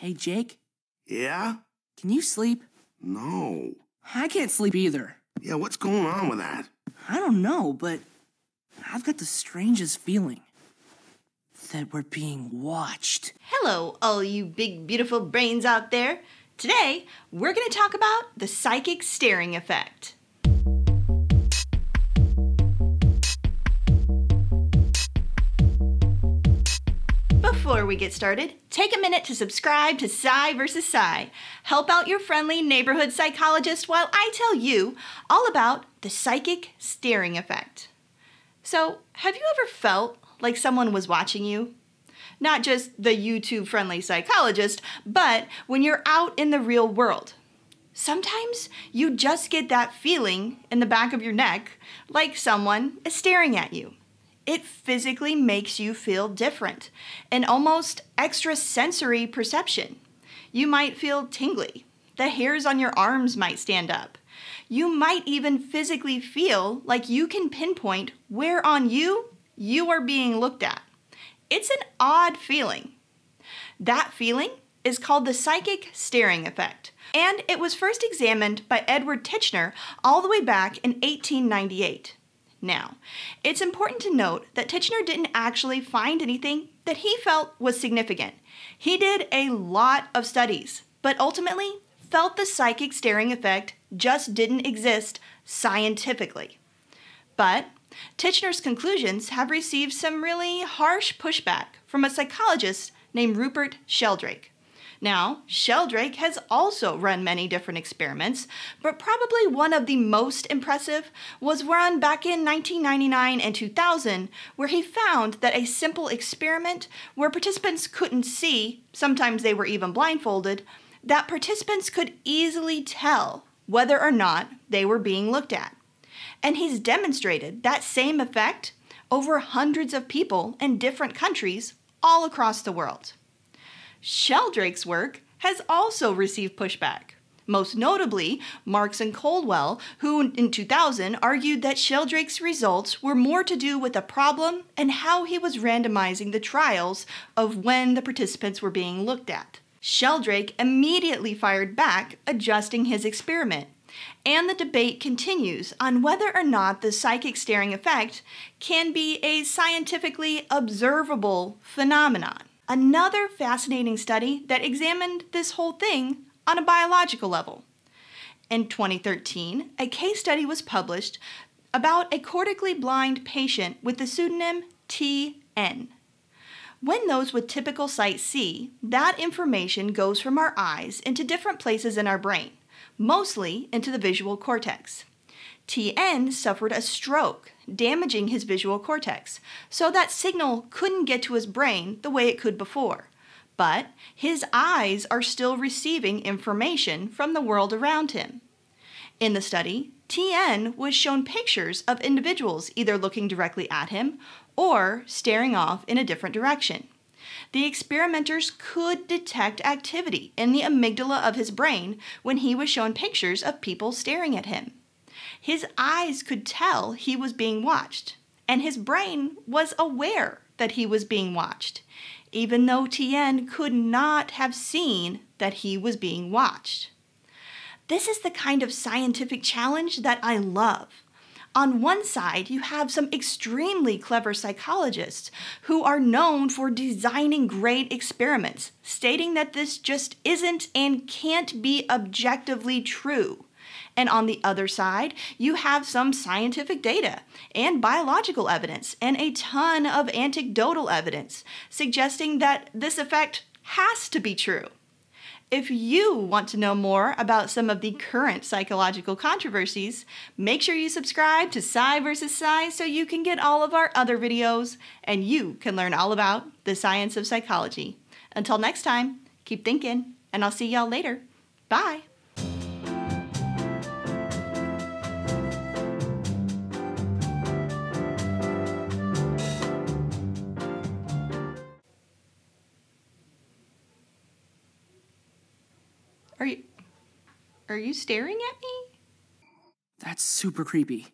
Hey, Jake? Yeah? Can you sleep? No. I can't sleep either. Yeah, what's going on with that? I don't know, but I've got the strangest feeling that we're being watched. Hello, all you big, beautiful brains out there. Today, we're going to talk about the psychic staring effect. we get started, take a minute to subscribe to Psy versus Psy. Help out your friendly neighborhood psychologist while I tell you all about the psychic staring effect. So, have you ever felt like someone was watching you? Not just the YouTube friendly psychologist, but when you're out in the real world. Sometimes you just get that feeling in the back of your neck like someone is staring at you. It physically makes you feel different, an almost extrasensory perception. You might feel tingly. The hairs on your arms might stand up. You might even physically feel like you can pinpoint where on you you are being looked at. It's an odd feeling. That feeling is called the psychic staring effect, and it was first examined by Edward Titchener all the way back in 1898 now. It's important to note that Titchener didn't actually find anything that he felt was significant. He did a lot of studies, but ultimately felt the psychic staring effect just didn't exist scientifically. But Titchener's conclusions have received some really harsh pushback from a psychologist named Rupert Sheldrake, now, Sheldrake has also run many different experiments, but probably one of the most impressive was run back in 1999 and 2000, where he found that a simple experiment where participants couldn't see, sometimes they were even blindfolded, that participants could easily tell whether or not they were being looked at. And he's demonstrated that same effect over hundreds of people in different countries all across the world. Sheldrake's work has also received pushback. Most notably, Marks and Coldwell, who in 2000 argued that Sheldrake's results were more to do with a problem and how he was randomizing the trials of when the participants were being looked at. Sheldrake immediately fired back, adjusting his experiment. And the debate continues on whether or not the psychic staring effect can be a scientifically observable phenomenon another fascinating study that examined this whole thing on a biological level. In 2013, a case study was published about a cortically blind patient with the pseudonym TN. When those with typical sight see, that information goes from our eyes into different places in our brain, mostly into the visual cortex. TN suffered a stroke, damaging his visual cortex, so that signal couldn't get to his brain the way it could before. But his eyes are still receiving information from the world around him. In the study, TN was shown pictures of individuals either looking directly at him or staring off in a different direction. The experimenters could detect activity in the amygdala of his brain when he was shown pictures of people staring at him. His eyes could tell he was being watched, and his brain was aware that he was being watched, even though Tien could not have seen that he was being watched. This is the kind of scientific challenge that I love. On one side, you have some extremely clever psychologists who are known for designing great experiments, stating that this just isn't and can't be objectively true. And on the other side, you have some scientific data and biological evidence and a ton of anecdotal evidence suggesting that this effect has to be true. If you want to know more about some of the current psychological controversies, make sure you subscribe to Psi vs. Psi so you can get all of our other videos and you can learn all about the science of psychology. Until next time, keep thinking, and I'll see y'all later. Bye! Are you Are you staring at me? That's super creepy.